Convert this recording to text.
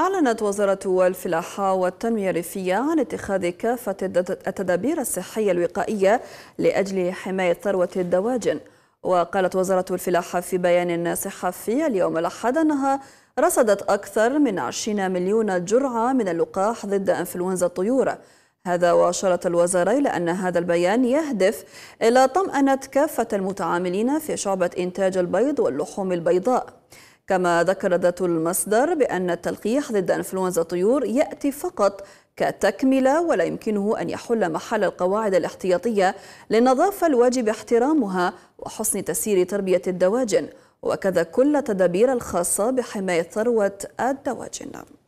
أعلنت وزارة الفلاحة والتنمية الريفية عن اتخاذ كافة التدابير الصحية الوقائية لأجل حماية ثروة الدواجن وقالت وزارة الفلاحة في بيان صحفي اليوم الأحد أنها رصدت أكثر من 20 مليون جرعة من اللقاح ضد إنفلونزا الطيور هذا وأشارت الوزارة إلى أن هذا البيان يهدف إلى طمأنة كافة المتعاملين في شعبة إنتاج البيض واللحوم البيضاء كما ذكر ذات المصدر بأن التلقيح ضد إنفلونزا الطيور يأتي فقط كتكملة ولا يمكنه أن يحل محل القواعد الاحتياطية للنظافة الواجب احترامها وحسن تسيير تربية الدواجن وكذا كل التدابير الخاصة بحماية ثروة الدواجن